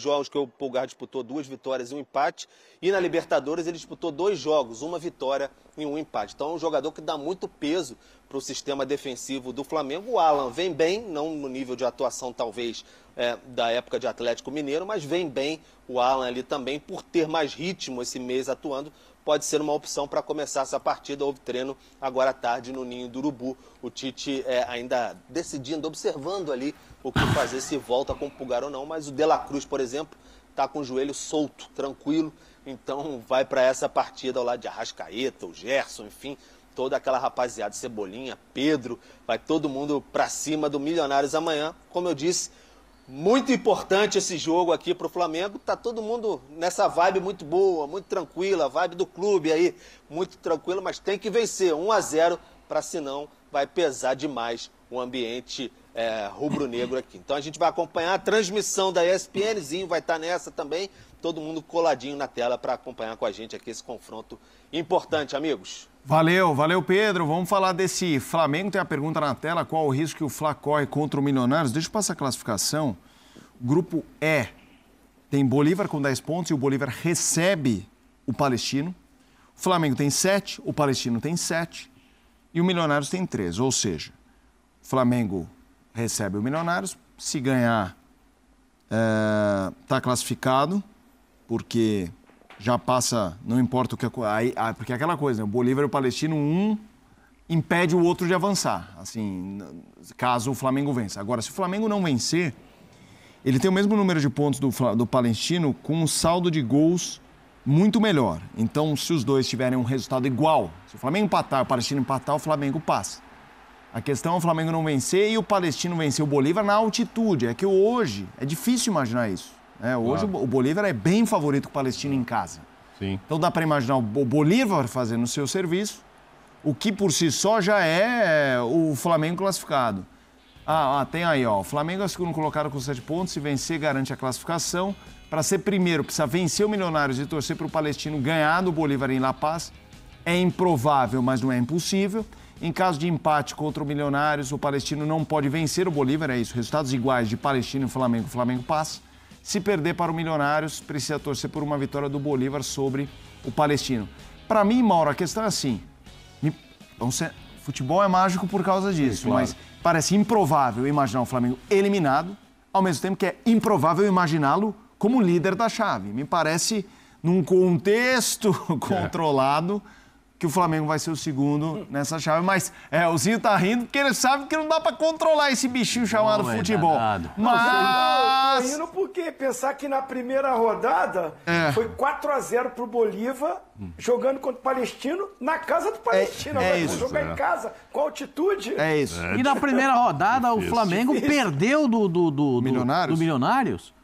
jogos que o Pulgar disputou, duas vitórias e um empate. E na Libertadores ele disputou dois jogos, uma vitória e um empate. Então é um jogador que dá muito peso para o sistema defensivo do Flamengo. O Alan vem bem, não no nível de atuação talvez é, da época de Atlético Mineiro, mas vem bem o Alan ali também por ter mais ritmo esse mês atuando pode ser uma opção para começar essa partida. Houve treino agora à tarde no Ninho do Urubu. O Tite é, ainda decidindo, observando ali o que fazer, se volta com o pulgar ou não. Mas o De La Cruz, por exemplo, está com o joelho solto, tranquilo. Então vai para essa partida ao lado de Arrascaeta, o Gerson, enfim, toda aquela rapaziada, Cebolinha, Pedro, vai todo mundo para cima do Milionários amanhã. Como eu disse, muito importante esse jogo aqui para o Flamengo. Tá todo mundo nessa vibe muito boa, muito tranquila, vibe do clube aí, muito tranquila, mas tem que vencer 1 a 0 para senão vai pesar demais o ambiente é, rubro-negro aqui. Então a gente vai acompanhar a transmissão da ESPNzinho, vai estar tá nessa também. Todo mundo coladinho na tela para acompanhar com a gente aqui esse confronto importante, amigos. Valeu, valeu Pedro. Vamos falar desse Flamengo. Tem a pergunta na tela: qual o risco que o Flá corre contra o Milionários? Deixa eu passar a classificação. Grupo E tem Bolívar com 10 pontos e o Bolívar recebe o Palestino. O Flamengo tem 7, o Palestino tem 7 e o Milionários tem 3. Ou seja, Flamengo recebe o Milionários. Se ganhar, está é, tá classificado, porque já passa, não importa o que. Aí, ah, porque é aquela coisa, né? o Bolívar e o Palestino, um impede o outro de avançar, assim, caso o Flamengo vença. Agora, se o Flamengo não vencer, ele tem o mesmo número de pontos do, do Palestino com um saldo de gols muito melhor. Então, se os dois tiverem um resultado igual, se o Flamengo empatar, o Palestino empatar, o Flamengo passa. A questão é o Flamengo não vencer e o Palestino vencer o Bolívar na altitude. É que hoje é difícil imaginar isso. Né? Hoje claro. o Bolívar é bem favorito com o Palestino em casa. Sim. Então dá para imaginar o Bolívar fazendo o seu serviço, o que por si só já é, é o Flamengo classificado. Ah, ah tem aí, ó. O Flamengo é o segundo colocado com sete pontos. Se vencer, garante a classificação. Para ser primeiro, precisa vencer o Milionários e torcer para o Palestino ganhar do Bolívar em La Paz. É improvável, mas não é impossível. Em caso de empate contra o Milionários, o Palestino não pode vencer o Bolívar, é isso. Resultados iguais de Palestino e Flamengo, Flamengo passa. Se perder para o Milionários, precisa torcer por uma vitória do Bolívar sobre o Palestino. Para mim, Mauro, a questão é assim. Futebol é mágico por causa disso, Sim, claro. mas parece improvável imaginar o Flamengo eliminado, ao mesmo tempo que é improvável imaginá-lo como líder da chave. Me parece num contexto é. controlado que o Flamengo vai ser o segundo nessa chave. Mas é, o Zinho tá rindo porque ele sabe que não dá para controlar esse bichinho chamado é não, futebol. Tá é Mas. Não, rindo tá porque pensar que na primeira rodada é. foi 4 a 0 pro Bolívar jogando contra o Palestino na casa do Palestino. É, é isso. Jogar é em é. casa com altitude. É isso. E na primeira rodada o Flamengo perdeu do, do, do, do Milionários. Do milionários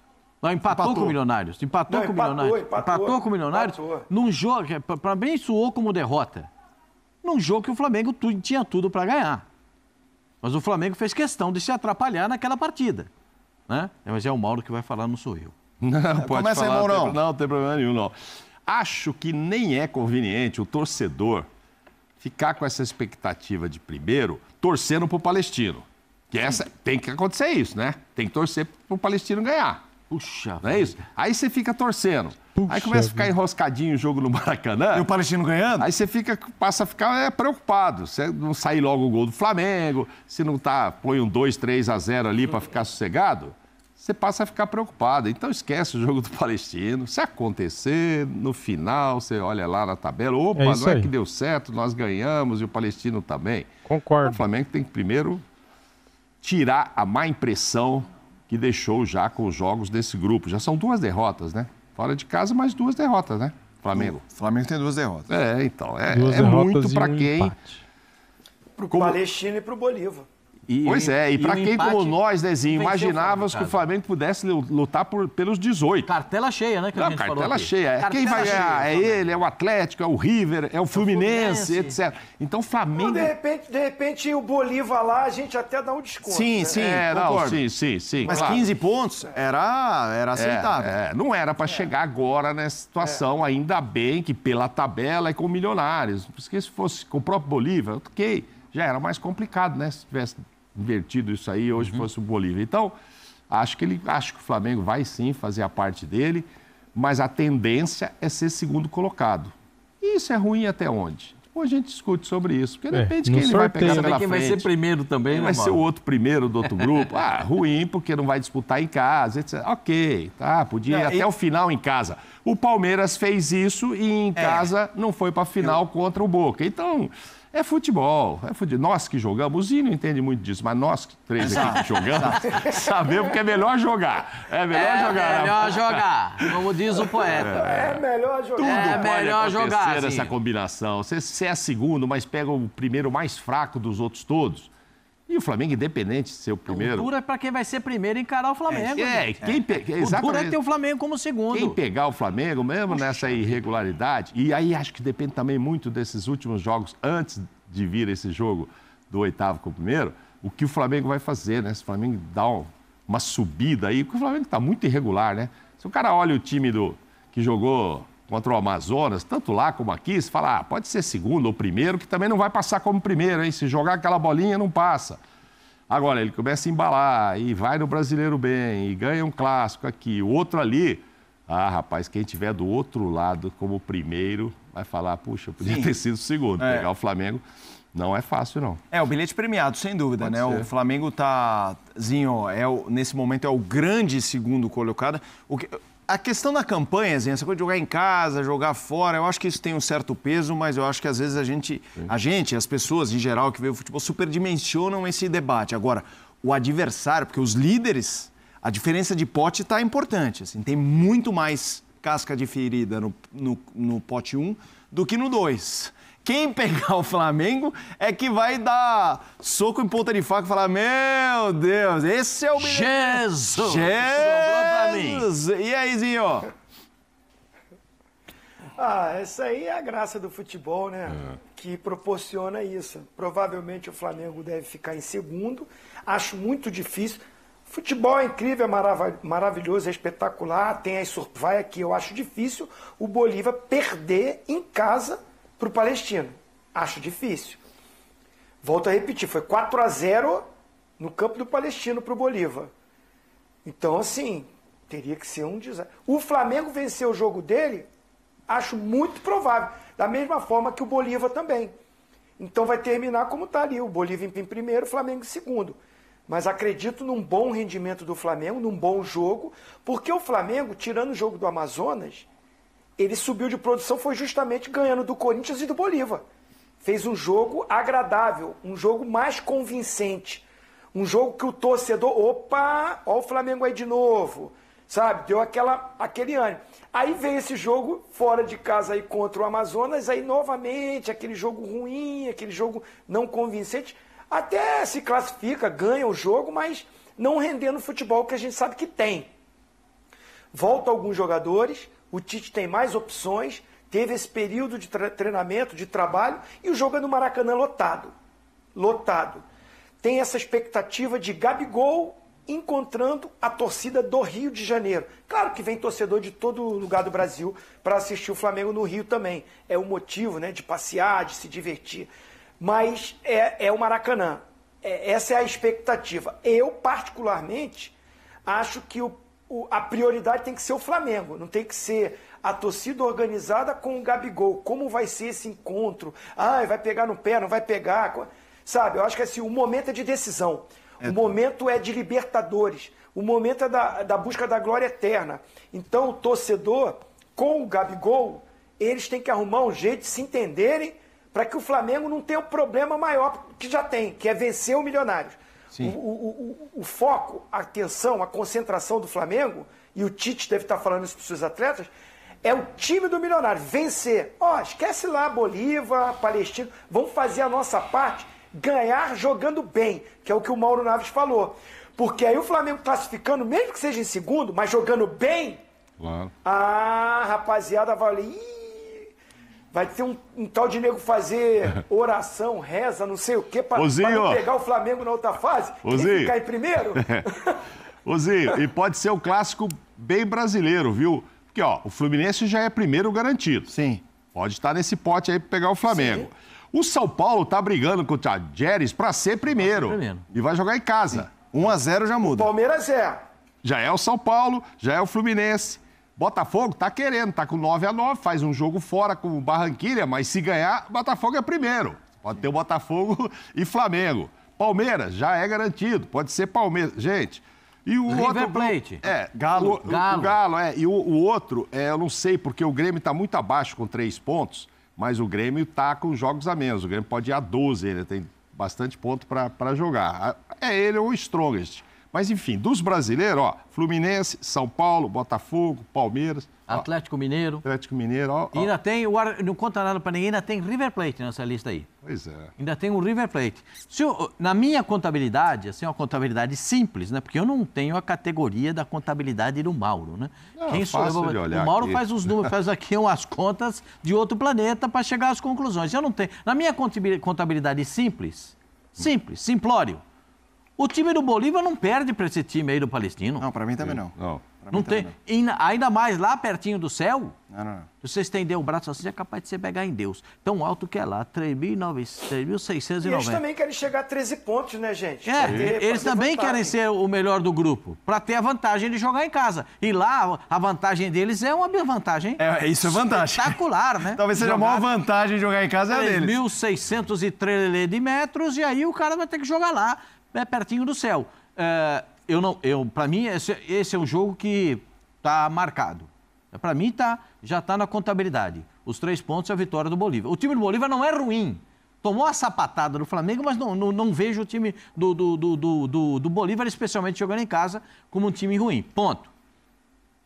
não, empatou, empatou. com o Milionários. Empatou não, com o Milionários. Empatou, empatou com o Milionários empatou. num jogo para mim, soou como derrota. Num jogo que o Flamengo tinha tudo para ganhar. Mas o Flamengo fez questão de se atrapalhar naquela partida. Né? É, mas é o Mauro que vai falar, não sou eu. Não, pode Começa falar, aí, Não, não tem problema nenhum, não. Acho que nem é conveniente o torcedor ficar com essa expectativa de primeiro torcendo para o Palestino. Que essa, tem que acontecer isso, né? Tem que torcer para o Palestino ganhar. Puxa. Não é isso? Aí você fica torcendo. Puxa aí começa a ficar enroscadinho o jogo no Maracanã. E o Palestino ganhando? Aí você fica, passa a ficar é, preocupado. Se não sair logo o gol do Flamengo, se não tá, põe um 2, 3 a 0 ali para ficar sossegado, você passa a ficar preocupado. Então esquece o jogo do Palestino. Se acontecer, no final, você olha lá na tabela, opa, é não é que deu certo, nós ganhamos e o Palestino também. Concordo. O Flamengo tem que primeiro tirar a má impressão que deixou já com os jogos desse grupo. Já são duas derrotas, né? Fora de casa, mais duas derrotas, né? Flamengo. O Flamengo tem duas derrotas. É, então. É, é muito para um quem. Para o Palestino e para o Bolívar. E, pois é, e, para quem como nós, Dezinho, imaginávamos que o Flamengo pudesse lutar por, pelos 18. Cartela cheia, né? Não, cartela cheia. É, cartela quem vai É, é ele, é o Atlético, é o River, é o é Fluminense, Fluminense. etc. Então o Flamengo. de, repente, de repente o Bolívar lá, a gente até dá um desconto. Sim, né? sim, é, não, sim, sim, sim. Mas claro. 15 pontos era, era é, aceitável. É, não era para chegar agora nessa situação, ainda bem que pela tabela e com milionários. Porque se fosse com o próprio Bolívar, ok, já era mais complicado, né? Se tivesse invertido isso aí, hoje uhum. fosse o Bolívia. Então, acho que, ele, acho que o Flamengo vai sim fazer a parte dele, mas a tendência é ser segundo colocado. E isso é ruim até onde? Ou a gente discute sobre isso, porque é, depende é, quem ele vai pegar Sabe pela quem vai ser primeiro também, quem né, vai ser o outro primeiro do outro grupo. Ah, ruim, porque não vai disputar em casa, etc. Ok, tá, podia não, ir até o final em casa. O Palmeiras fez isso e em é. casa não foi para final Eu... contra o Boca. Então, é futebol, é futebol. Nós que jogamos, o Zinho não entende muito disso, mas nós três aqui que jogamos, sabemos que é melhor jogar. É melhor é jogar. É melhor jogar, como diz o poeta. É, é melhor jogar. Tudo é pode melhor jogar, essa combinação. Você, você é segundo, mas pega o primeiro mais fraco dos outros todos. E o Flamengo independente de ser o primeiro. O duro é para quem vai ser primeiro encarar o é, Flamengo. É, é quem pe... é. O duro é ter o Flamengo como segundo. Quem pegar o Flamengo, mesmo nessa irregularidade, e aí acho que depende também muito desses últimos jogos, antes de vir esse jogo do oitavo com o primeiro, o que o Flamengo vai fazer, né? Se o Flamengo dá uma subida aí, porque o Flamengo está muito irregular, né? Se o cara olha o time do que jogou contra o Amazonas, tanto lá como aqui, se fala, ah, pode ser segundo ou primeiro, que também não vai passar como primeiro, hein? Se jogar aquela bolinha, não passa. Agora, ele começa a embalar e vai no brasileiro bem, e ganha um clássico aqui, o outro ali. Ah, rapaz, quem tiver do outro lado como primeiro vai falar, puxa, eu podia Sim. ter sido segundo. É. Pegar o Flamengo não é fácil, não. É, o bilhete premiado, sem dúvida, Pode né? Ser. O Flamengo tá, Zinho, é, nesse momento é o grande segundo colocado. O que, a questão da campanha, Zen, essa coisa de jogar em casa, jogar fora, eu acho que isso tem um certo peso, mas eu acho que às vezes a gente, Sim. a gente, as pessoas em geral que vê o futebol, superdimensionam esse debate. Agora, o adversário, porque os líderes, a diferença de pote está importante. Assim, tem muito mais casca de ferida no, no, no pote 1 um do que no 2. Quem pegar o Flamengo é que vai dar soco em ponta de faca e falar: Meu Deus, esse é o Jesus! Jesus! E aí, Zinho? Ah, essa aí é a graça do futebol, né? É. Que proporciona isso. Provavelmente o Flamengo deve ficar em segundo. Acho muito difícil. Futebol é incrível, é marav maravilhoso, é espetacular. Tem as survai aqui. Eu acho difícil o Bolívar perder em casa para o palestino. Acho difícil. Volto a repetir, foi 4 a 0 no campo do palestino para o Bolívar. Então, assim, teria que ser um desastre. O Flamengo venceu o jogo dele, acho muito provável. Da mesma forma que o Bolívar também. Então vai terminar como está ali, o Bolívar em primeiro, o Flamengo em segundo. Mas acredito num bom rendimento do Flamengo, num bom jogo, porque o Flamengo, tirando o jogo do Amazonas, ele subiu de produção foi justamente ganhando do Corinthians e do Bolívar. Fez um jogo agradável, um jogo mais convincente. Um jogo que o torcedor, opa, ó o Flamengo aí de novo, sabe? Deu aquela, aquele ânimo. Aí vem esse jogo fora de casa aí contra o Amazonas, aí novamente aquele jogo ruim, aquele jogo não convincente. Até se classifica, ganha o jogo, mas não rendendo o futebol que a gente sabe que tem. Volta alguns jogadores, o Tite tem mais opções, teve esse período de treinamento, de trabalho, e o jogo é no Maracanã lotado. Lotado. Tem essa expectativa de Gabigol encontrando a torcida do Rio de Janeiro. Claro que vem torcedor de todo lugar do Brasil para assistir o Flamengo no Rio também. É um motivo né, de passear, de se divertir. Mas é, é o Maracanã. É, essa é a expectativa. Eu, particularmente, acho que o o, a prioridade tem que ser o Flamengo, não tem que ser a torcida organizada com o Gabigol. Como vai ser esse encontro? Ah, vai pegar no pé, não vai pegar. Sabe, eu acho que assim, o momento é de decisão. É. O tá. momento é de Libertadores. O momento é da, da busca da glória eterna. Então, o torcedor, com o Gabigol, eles têm que arrumar um jeito de se entenderem para que o Flamengo não tenha o um problema maior que já tem, que é vencer o Milionários. O, o, o, o, foco, a atenção, a concentração do Flamengo, e o Tite deve estar falando isso para os seus atletas, é o time do milionário. Vencer. Ó, oh, esquece lá Bolívar, Palestina, Vamos fazer a nossa parte, ganhar jogando bem, que é o que o Mauro Naves falou. Porque aí o Flamengo classificando, mesmo que seja em segundo, mas jogando bem, Claro. Ah, rapaziada, vale. Vai ter um, um tal de nego fazer oração, reza, não sei o quê, para pegar o Flamengo na outra fase Ozinho. e ficar em primeiro. Ozinho, e pode ser o um clássico bem brasileiro, viu? Porque, ó, o Fluminense já é primeiro garantido. Sim. Pode estar nesse pote aí para pegar o Flamengo. Sim. O São Paulo tá brigando com o Tadjeres para ser primeiro. E vai jogar em casa. 1 a 0 já muda. O Palmeiras é. Já é o São Paulo, já é o Fluminense. Botafogo tá querendo, tá com 9 a 9 faz um jogo fora com o Barranquilha, mas se ganhar, Botafogo é primeiro. Pode ter o Botafogo e Flamengo. Palmeiras já é garantido, pode ser Palmeiras. Gente, e o River outro. Plate. É, Galo. O, Galo. O, Galo, é. E o, o, outro, é, eu não sei, porque o Grêmio está muito abaixo com três pontos, mas o Grêmio está com jogos a menos. O Grêmio pode ir a 12, ele tem bastante ponto para jogar. É ele ou o Strongest. Mas, enfim, dos brasileiros, ó, Fluminense, São Paulo, Botafogo, Palmeiras. Atlético ó, Mineiro. Atlético Mineiro, ó, ó. ainda tem, não conta nada para ninguém, ainda tem River Plate nessa lista aí. Pois é. Ainda tem o River Plate. Se eu, na minha contabilidade, assim, é uma contabilidade simples, né? Porque eu não tenho a categoria da contabilidade do Mauro, né? Não, Quem sou eu? O Mauro aqui. faz os números, faz aqui umas contas de outro planeta para chegar às conclusões. Eu não tenho. Na minha contabilidade simples, simples, simplório. O time do Bolívar não perde para esse time aí do Palestino. Não, para mim também não. Não. Pra não tem. Não. Ainda mais lá pertinho do céu. Não, não, não. Se você estender o braço assim, é capaz de você pegar em Deus. Tão alto que é lá, 3.690. E eles também querem chegar a 13 pontos, né, gente? É, ter, eles também vantagem. querem ser o melhor do grupo, para ter a vantagem de jogar em casa. E lá, a vantagem deles é uma vantagem. É, é isso é vantagem. Espetacular, né? Talvez seja jogar... a maior vantagem de jogar em casa é a deles. de metros, e aí o cara vai ter que jogar lá né, pertinho do céu. É, eu não, eu, para mim, esse, esse, é um jogo que está marcado. Para mim, tá, já está na contabilidade. Os três pontos e a vitória do Bolívar. O time do Bolívar não é ruim. Tomou a sapatada do Flamengo, mas não, não, não vejo o time do, do, do, do, do Bolívar, especialmente jogando em casa, como um time ruim. Ponto.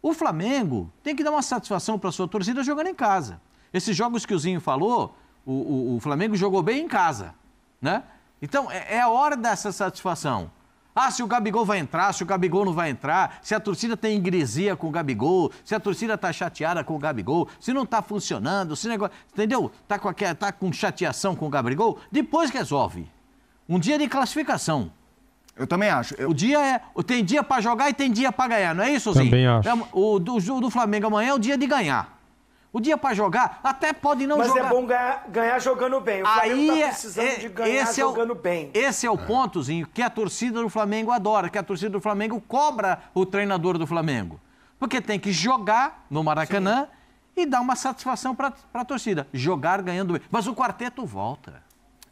O Flamengo tem que dar uma satisfação para a sua torcida jogando em casa. Esses jogos que o Zinho falou, o, o, o Flamengo jogou bem em casa, né? Então, é, é a hora dessa satisfação. Ah, se o Gabigol vai entrar, se o Gabigol não vai entrar, se a torcida tem ingresia com o Gabigol, se a torcida tá chateada com o Gabigol, se não tá funcionando, se negócio. Entendeu? Tá com, aquela, tá com chateação com o Gabigol, depois resolve. Um dia de classificação. Eu também acho. Eu... O dia é. Tem dia para jogar e tem dia para ganhar, não é isso, Zinho? Também acho. É, o do, do Flamengo amanhã é o dia de ganhar. O dia para jogar, até pode não Mas é jogar. Mas é bom ganhar, ganhar, jogando bem. O Flamengo Aí, tá é, precisando é, de ganhar é jogando o, bem. Esse é o é. pontozinho que a torcida do Flamengo adora, que a torcida do Flamengo cobra o treinador do Flamengo. Porque tem que jogar no Maracanã Sim. e dar uma satisfação para a torcida. Jogar ganhando bem. Mas o quarteto volta.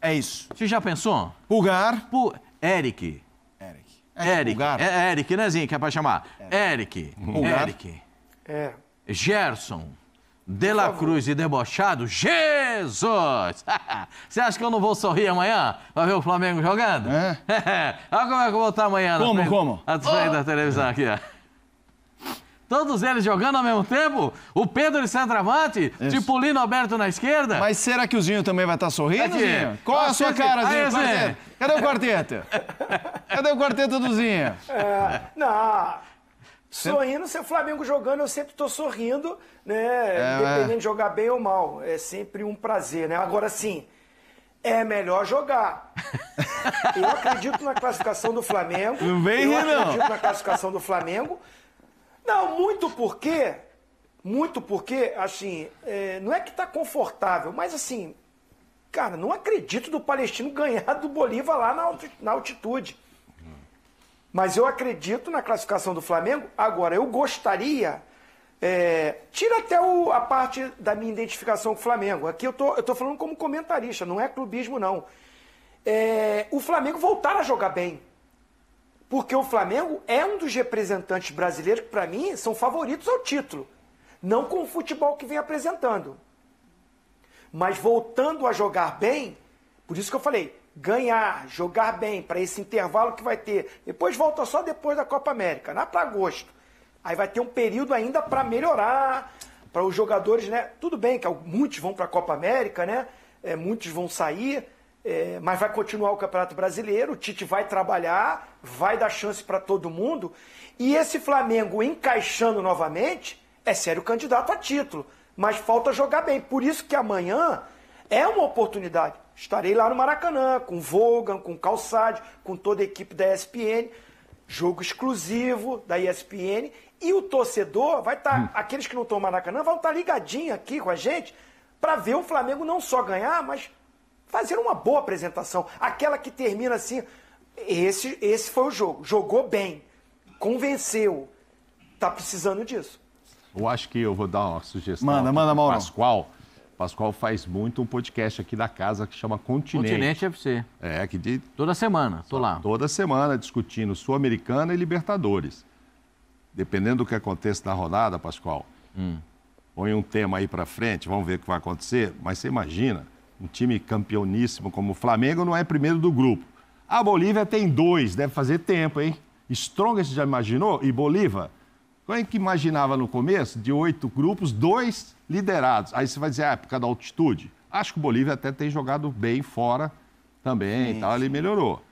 É isso. Você já pensou? Pulgar. Pu Eric. Eric. Eric. É Eric, né, Zinho, que é para chamar? Eric. Eric. Pulgar. Eric. É. Gerson. De La Cruz e debochado? Jesus! Você acha que eu não vou sorrir amanhã? Vai ver o Flamengo jogando? É. Olha como é que eu vou estar amanhã. Como, frente, como? A oh. da televisão aqui, ó. Todos eles jogando ao mesmo tempo? O Pedro de centroavante? Isso. Tipolino Alberto na esquerda? Mas será que o Zinho também vai estar sorrindo, Aqui. Zinho? Qual é a sua cara, Zinho? Aí, Zinho? Cadê é o quarteto? Cadê o quarteto do Zinho? É, não... Sorrindo, se o é Flamengo jogando, eu sempre estou sorrindo, né? É... Dependendo é. de jogar bem ou mal. É sempre um prazer, né? Agora sim, é melhor jogar. eu acredito na classificação do Flamengo. Não vem, eu não. acredito na classificação do Flamengo. Não, muito porque. Muito porque, assim, é, não é que está confortável, mas assim, cara, não acredito do Palestino ganhar do Bolívar lá na altitude. Mas eu acredito na classificação do Flamengo. Agora, eu gostaria. É, tira até o, a parte da minha identificação com o Flamengo. Aqui eu tô, eu tô falando como comentarista, não é clubismo, não. É, o Flamengo voltar a jogar bem. Porque o Flamengo é um dos representantes brasileiros que, para mim, são favoritos ao título. Não com o futebol que vem apresentando. Mas voltando a jogar bem, por isso que eu falei, ganhar, jogar bem para esse intervalo que vai ter. Depois volta só depois da Copa América, na para agosto. Aí vai ter um período ainda para melhorar, para os jogadores, né? Tudo bem que muitos vão para a Copa América, né? É, muitos vão sair, é, mas vai continuar o Campeonato Brasileiro. O Tite vai trabalhar, vai dar chance para todo mundo. E esse Flamengo encaixando novamente é sério candidato a título, mas falta jogar bem. Por isso que amanhã é uma oportunidade. Estarei lá no Maracanã, com Vogan, com Calçade, com toda a equipe da ESPN. Jogo exclusivo da ESPN. E o torcedor vai estar, tá, hum. aqueles que não estão no Maracanã, vão estar tá ligadinho aqui com a gente para ver o Flamengo não só ganhar, mas fazer uma boa apresentação. Aquela que termina assim. Esse, esse foi o jogo. Jogou bem, convenceu. Tá precisando disso. Eu acho que eu vou dar uma sugestão. Manda, manda, Mauro. Pascoal Pascoal faz muito um podcast aqui da casa que chama Continente. Continente FC. É, que de... Toda semana, tô lá. Toda semana discutindo Sul-Americana e Libertadores. Dependendo do que aconteça na rodada, Pascoal, hum. põe um tema aí para frente, vamos ver o que vai acontecer. Mas você imagina, um time campeoníssimo como o Flamengo não é primeiro do grupo. A Bolívia tem dois, deve fazer tempo, hein? Strongest já imaginou? E Bolívar? é que imaginava no começo, de oito grupos, dois liderados. Aí você vai dizer, ah, é por causa da altitude. Acho que o Bolívia até tem jogado bem fora também sim, e tal, ele melhorou.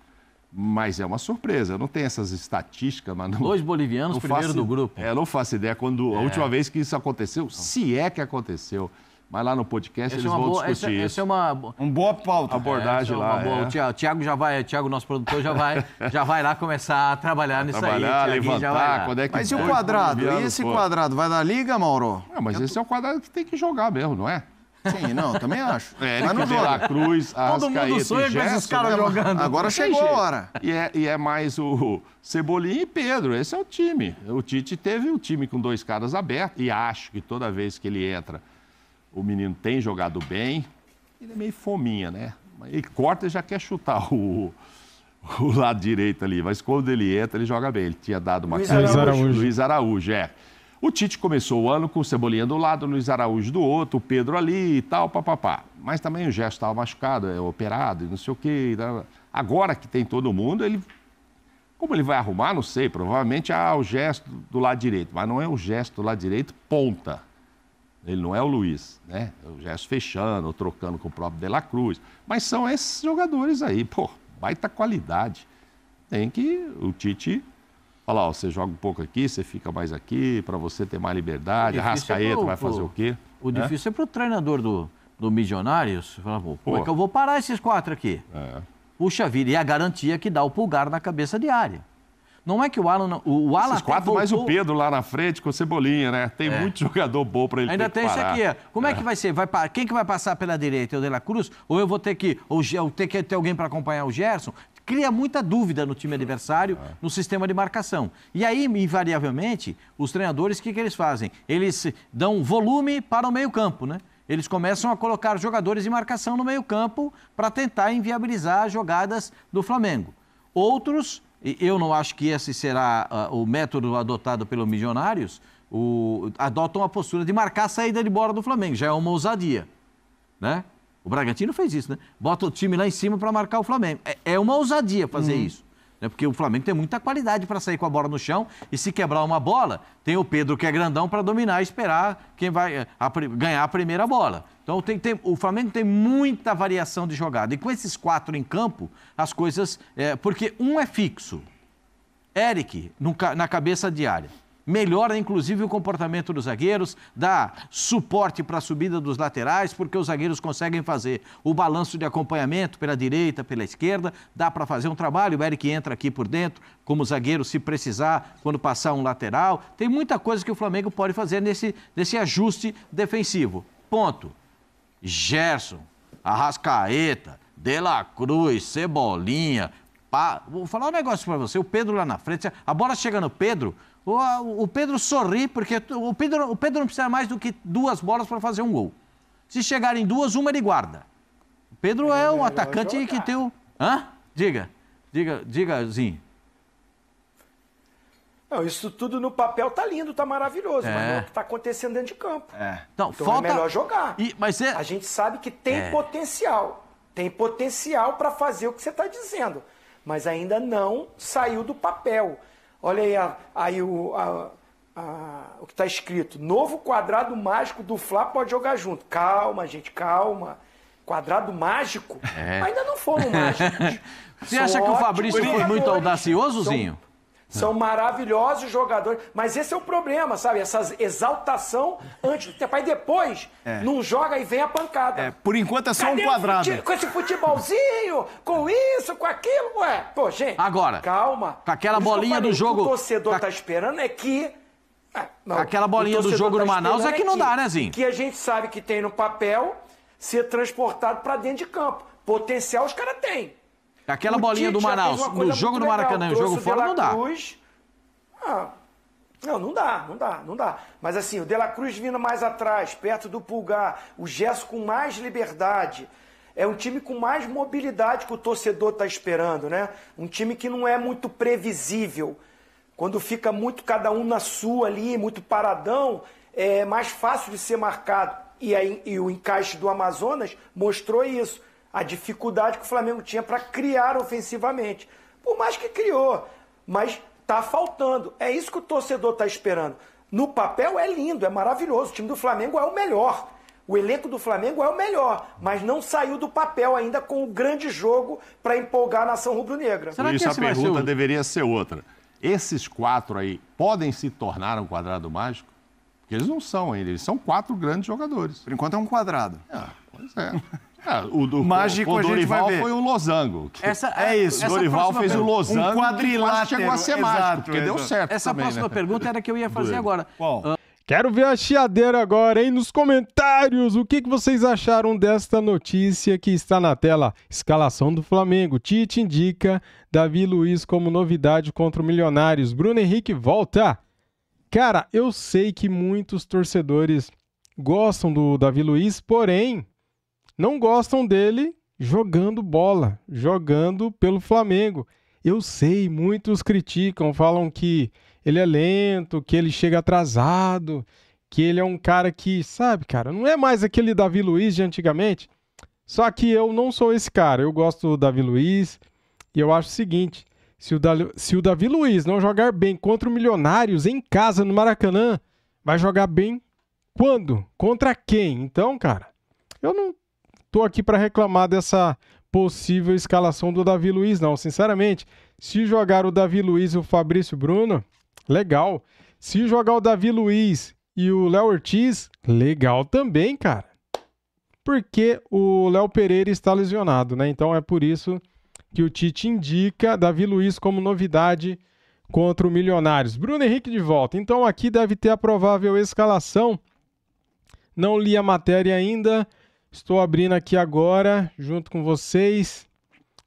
Mas é uma surpresa, eu não tenho essas estatísticas, mas não, Dois bolivianos, não primeiro faço, do grupo. É, não faço ideia quando é. a última vez que isso aconteceu, se é que aconteceu. Mas lá no podcast é eles é vão boa, discutir esse, isso. É essa é uma um boa pauta. abordagem é, lá. Boa, é. O Tiago já vai, o Thiago, nosso produtor, já vai, já vai lá começar a trabalhar nisso trabalhar, aí. Trabalhar, levantar, quando é que Mas foi, e o quadrado? E esse quadrado vai na liga, Mauro? Não, mas esse é o quadrado que tem que jogar mesmo, não é? Sim, não, também acho. É, mas não joga. Cruz, Todo mundo sonha com esses caras né? jogando. Agora chegou a hora. E é, e é mais o Cebolinha e Pedro, esse é o time. O Tite teve o time com dois caras abertos e acho que toda vez que ele entra o menino tem jogado bem, ele é meio fominha, né? Ele corta e já quer chutar o, o lado direito ali. Mas quando ele entra, ele joga bem. Ele tinha dado uma Luiz Araújo. Luiz Araújo, é. O Tite começou o ano com o Cebolinha do lado, o Luiz Araújo do outro, o Pedro ali e tal, papapá. Mas também o gesto estava machucado, é operado e não sei o quê. Agora que tem todo mundo, ele. Como ele vai arrumar, não sei. Provavelmente há ah, o gesto do lado direito. Mas não é o gesto do lado direito, ponta. Ele não é o Luiz, né? É o Gerson fechando, ou trocando com o próprio De La Cruz. Mas são esses jogadores aí, pô, baita qualidade. Tem que o Tite falar, ó, você joga um pouco aqui, você fica mais aqui, para você ter mais liberdade. É Arrascaeta é vai fazer pro, o quê? O né? difícil é pro treinador do, do Milionários falar, pô, como é pô. é que eu vou parar esses quatro aqui? É. Puxa vida, e a garantia que dá o pulgar na cabeça de área. Não é que o Alan. O, Alan Esses quatro voltou... mais o Pedro lá na frente com o Cebolinha, né? Tem é. muito jogador bom para ele Ainda tem isso aqui. É. Como é. é. que vai ser? Vai, quem que vai passar pela direita? É o De La Cruz? Ou eu vou ter que, ou, eu ter, que ter alguém para acompanhar o Gerson? cria muita dúvida no time adversário, é. no sistema de marcação. E aí, invariavelmente, os treinadores, o que, que eles fazem? Eles dão volume para o meio-campo, né? Eles começam a colocar jogadores de marcação no meio-campo para tentar inviabilizar as jogadas do Flamengo. Outros eu não acho que esse será uh, o método adotado pelos milionários. O, adotam a postura de marcar a saída de bola do Flamengo. Já é uma ousadia, né? O Bragantino fez isso, né? Bota o time lá em cima para marcar o Flamengo. É, é uma ousadia fazer uhum. isso né? porque o Flamengo tem muita qualidade para sair com a bola no chão e se quebrar uma bola, tem o Pedro que é grandão para dominar e esperar quem vai eh, a, ganhar a primeira bola. Então tem, tem, o Flamengo tem muita variação de jogada. E com esses quatro em campo, as coisas. É, porque um é fixo. Eric, no, na cabeça de área melhora inclusive o comportamento dos zagueiros, dá suporte para a subida dos laterais, porque os zagueiros conseguem fazer o balanço de acompanhamento pela direita, pela esquerda, dá para fazer um trabalho. O Eric entra aqui por dentro, como zagueiro, se precisar, quando passar um lateral. Tem muita coisa que o Flamengo pode fazer nesse, nesse ajuste defensivo. Ponto. Gerson, Arrascaeta, De La Cruz, Cebolinha. Pa... Vou falar um negócio para você. O Pedro lá na frente, a bola chega no Pedro. O, o Pedro sorri, porque o Pedro, o Pedro não precisa mais do que duas bolas para fazer um gol. Se chegarem duas, uma ele guarda. O Pedro é um é, é, é atacante que tem o. Hã? Diga, diga, diga, Zinho. Não, isso tudo no papel tá lindo, tá maravilhoso, é. mas não é o que tá acontecendo dentro de campo. É. então falta... é melhor jogar. E, mas é... A gente sabe que tem é. potencial. Tem potencial para fazer o que você está dizendo. Mas ainda não saiu do papel. Olha aí, aí o, a, a, o que está escrito. Novo quadrado mágico do Fla pode jogar junto. Calma, gente, calma. Quadrado mágico? É. Ainda não foram mágicos. Você acha que o Fabrício foi muito audacioso, Zinho? São maravilhosos jogadores, mas esse é o problema, sabe? Essa exaltação antes do tempo. Aí depois, é. não joga e vem a pancada. É, por enquanto é só Cadê um quadrado. Com esse futebolzinho, com isso, com aquilo, ué. Pô, gente. Agora. Calma. Com aquela bolinha falei, do jogo. O torcedor tá, tá esperando é que. É, não, aquela bolinha do jogo tá no Manaus é que não dá, né, Zinho? Que a gente sabe que tem no papel ser transportado para dentro de campo. Potencial os caras têm. Aquela o bolinha Tite do Manaus, no jogo do Maracanã, o jogo fora, não dá. Cruz, ah, não, não dá, não dá, não dá. Mas assim, o De La Cruz vindo mais atrás, perto do Pulgar, o Gesso com mais liberdade. É um time com mais mobilidade que o torcedor está esperando, né? Um time que não é muito previsível. Quando fica muito cada um na sua ali, muito paradão, é mais fácil de ser marcado. E, aí, e o encaixe do Amazonas mostrou isso a dificuldade que o Flamengo tinha para criar ofensivamente. Por mais que criou, mas tá faltando. É isso que o torcedor está esperando. No papel é lindo, é maravilhoso. O time do Flamengo é o melhor. O elenco do Flamengo é o melhor, mas não saiu do papel ainda com o grande jogo para empolgar a nação rubro-negra. Por isso a pergunta ser deveria ser outra. Esses quatro aí podem se tornar um quadrado mágico? Porque eles não são ainda, eles são quatro grandes jogadores. Por enquanto é um quadrado. É. Pois é. Ah, o do Mágico o Dorival foi um losango. Essa, é, é isso. O Dorival fez pergunta, um losango um quadrilátero, chegou a ser exato, mágico, porque deu certo Essa também, próxima né? pergunta era que eu ia fazer agora. Qual? Uh... Quero ver a chiadeira agora, hein? Nos comentários, o que, que vocês acharam desta notícia que está na tela? Escalação do Flamengo. Tite indica Davi Luiz como novidade contra o Milionários. Bruno Henrique volta. Cara, eu sei que muitos torcedores gostam do Davi Luiz, porém, não gostam dele jogando bola, jogando pelo Flamengo. Eu sei, muitos criticam, falam que ele é lento, que ele chega atrasado, que ele é um cara que, sabe, cara, não é mais aquele Davi Luiz de antigamente. Só que eu não sou esse cara. Eu gosto do Davi Luiz e eu acho o seguinte: se o, Davi, se o Davi Luiz não jogar bem contra o Milionários em casa no Maracanã, vai jogar bem quando? Contra quem? Então, cara, eu não tô aqui para reclamar dessa possível escalação do Davi Luiz, não. Sinceramente, se jogar o Davi Luiz e o Fabrício Bruno, legal. Se jogar o Davi Luiz e o Léo Ortiz, legal também, cara. Porque o Léo Pereira está lesionado, né? Então é por isso que o Tite indica Davi Luiz como novidade contra o Milionários. Bruno Henrique de volta. Então aqui deve ter a provável escalação. Não li a matéria ainda, Estou abrindo aqui agora, junto com vocês.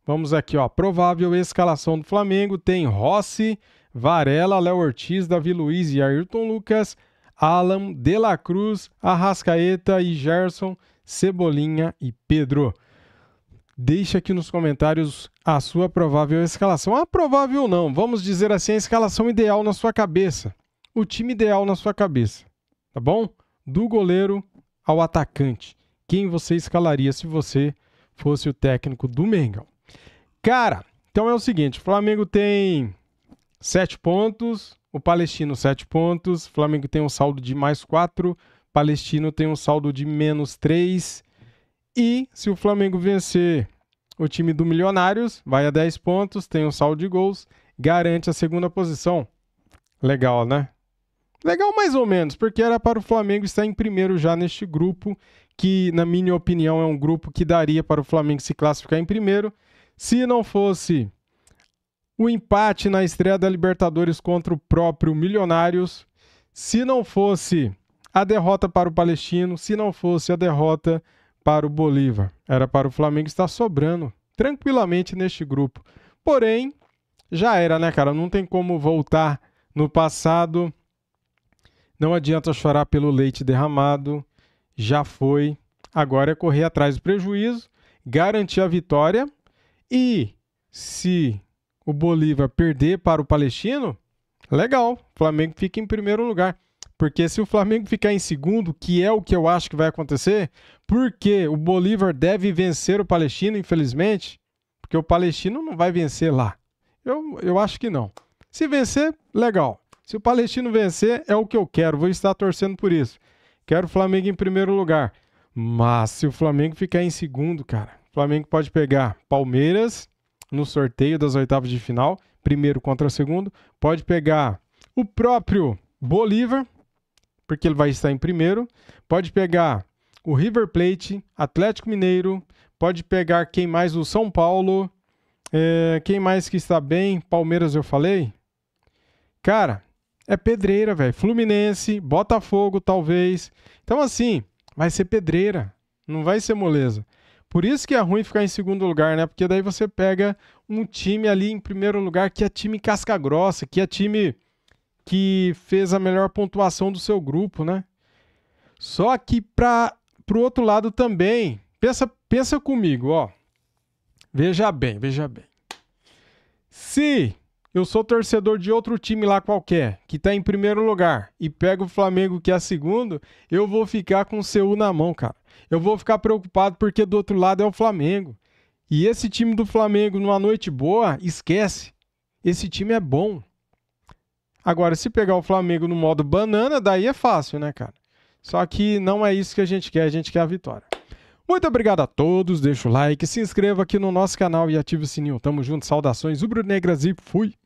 Vamos aqui, ó. Provável escalação do Flamengo tem Rossi, Varela, Léo Ortiz, Davi Luiz e Ayrton Lucas, Alan, De La Cruz, Arrascaeta e Gerson, Cebolinha e Pedro. Deixa aqui nos comentários a sua provável escalação. Ah, provável não, vamos dizer assim, a escalação ideal na sua cabeça. O time ideal na sua cabeça, tá bom? Do goleiro ao atacante quem você escalaria se você fosse o técnico do Mengão. Cara, então é o seguinte: o Flamengo tem sete pontos, o Palestino sete pontos, o Flamengo tem um saldo de mais quatro, o Palestino tem um saldo de menos três. E se o Flamengo vencer o time do Milionários, vai a 10 pontos, tem um saldo de gols, garante a segunda posição. Legal, né? Legal mais ou menos, porque era para o Flamengo estar em primeiro já neste grupo, que na minha opinião é um grupo que daria para o Flamengo se classificar em primeiro, se não fosse o empate na estreia da Libertadores contra o próprio Milionários, se não fosse a derrota para o Palestino, se não fosse a derrota para o Bolívar, era para o Flamengo estar sobrando tranquilamente neste grupo. Porém, já era, né, cara? Não tem como voltar no passado não adianta chorar pelo leite derramado, já foi. Agora é correr atrás do prejuízo, garantir a vitória e se o Bolívar perder para o Palestino, legal, o Flamengo fica em primeiro lugar. Porque se o Flamengo ficar em segundo, que é o que eu acho que vai acontecer, porque o Bolívar deve vencer o Palestino, infelizmente, porque o Palestino não vai vencer lá. Eu, eu acho que não. Se vencer, legal. Se o Palestino vencer, é o que eu quero, vou estar torcendo por isso. Quero o Flamengo em primeiro lugar. Mas se o Flamengo ficar em segundo, cara, o Flamengo pode pegar Palmeiras no sorteio das oitavas de final, primeiro contra segundo, pode pegar o próprio Bolívar, porque ele vai estar em primeiro, pode pegar o River Plate, Atlético Mineiro, pode pegar quem mais? O São Paulo, é, quem mais que está bem? Palmeiras eu falei? Cara, é pedreira, velho. Fluminense, Botafogo, talvez. Então, assim, vai ser pedreira. Não vai ser moleza. Por isso que é ruim ficar em segundo lugar, né? Porque daí você pega um time ali em primeiro lugar que é time casca grossa, que é time que fez a melhor pontuação do seu grupo, né? Só que para pro outro lado também, pensa, pensa comigo, ó. Veja bem, veja bem. Se eu sou torcedor de outro time lá qualquer, que tá em primeiro lugar, e pega o Flamengo que é segundo, eu vou ficar com o seu na mão, cara. Eu vou ficar preocupado porque do outro lado é o Flamengo. E esse time do Flamengo numa noite boa, esquece. Esse time é bom. Agora, se pegar o Flamengo no modo banana, daí é fácil, né, cara? Só que não é isso que a gente quer, a gente quer a vitória. Muito obrigado a todos, deixa o like, se inscreva aqui no nosso canal e ative o sininho. Tamo junto, saudações rubro-negras e fui!